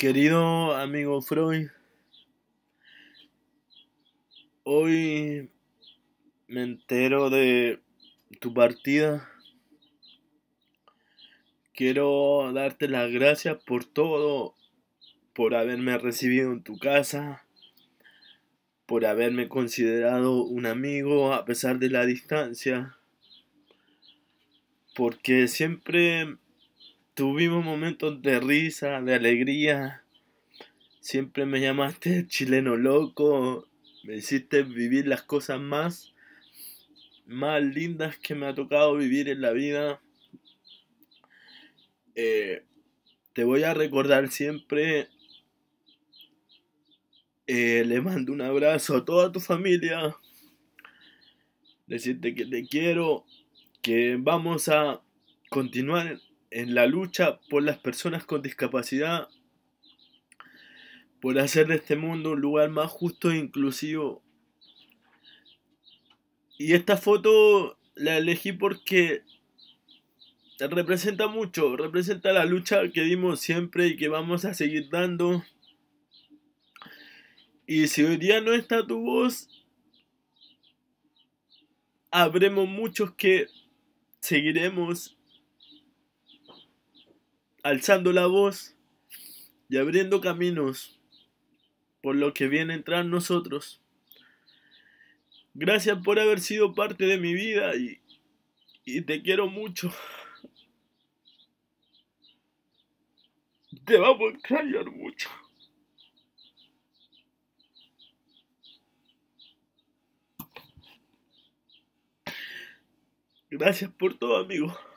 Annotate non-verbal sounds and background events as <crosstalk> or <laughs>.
Querido amigo Freud, hoy me entero de tu partida. Quiero darte las gracias por todo, por haberme recibido en tu casa, por haberme considerado un amigo a pesar de la distancia, porque siempre Tuvimos momentos de risa, de alegría. Siempre me llamaste <laughs> chileno loco. Me hiciste vivir las cosas más, más lindas que me ha tocado vivir en la vida. Eh, te voy a recordar siempre. Eh, le mando un abrazo a toda tu familia. Decirte que te quiero. Que vamos a continuar en la lucha por las personas con discapacidad, por hacer de este mundo un lugar más justo e inclusivo. Y esta foto la elegí porque representa mucho, representa la lucha que dimos siempre y que vamos a seguir dando. Y si hoy día no está tu voz, habremos muchos que seguiremos alzando la voz y abriendo caminos por lo que viene Entrar nosotros. Gracias por haber sido parte de mi vida y, y te quiero mucho. Te vamos a extrañar mucho. Gracias por todo, amigo.